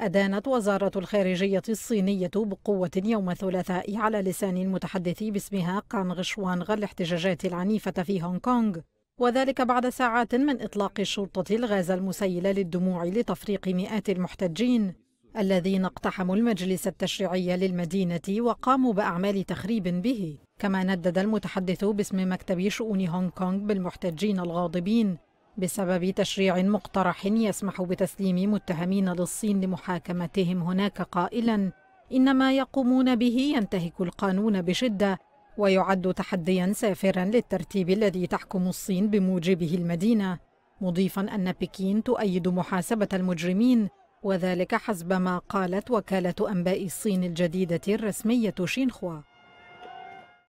أدانت وزارة الخارجية الصينية بقوة يوم الثلاثاء على لسان المتحدث باسمها قان غشوانغ الاحتجاجات العنيفة في هونغ كونغ وذلك بعد ساعات من إطلاق الشرطة الغاز المسيل للدموع لتفريق مئات المحتجين الذين اقتحموا المجلس التشريعي للمدينة وقاموا بأعمال تخريب به كما ندد المتحدث باسم مكتب شؤون هونغ كونغ بالمحتجين الغاضبين بسبب تشريع مقترح يسمح بتسليم متهمين للصين لمحاكمتهم هناك قائلا ان ما يقومون به ينتهك القانون بشده ويعد تحديا سافرا للترتيب الذي تحكم الصين بموجبه المدينه مضيفا ان بكين تؤيد محاسبه المجرمين وذلك حسب ما قالت وكاله انباء الصين الجديده الرسميه شينخوا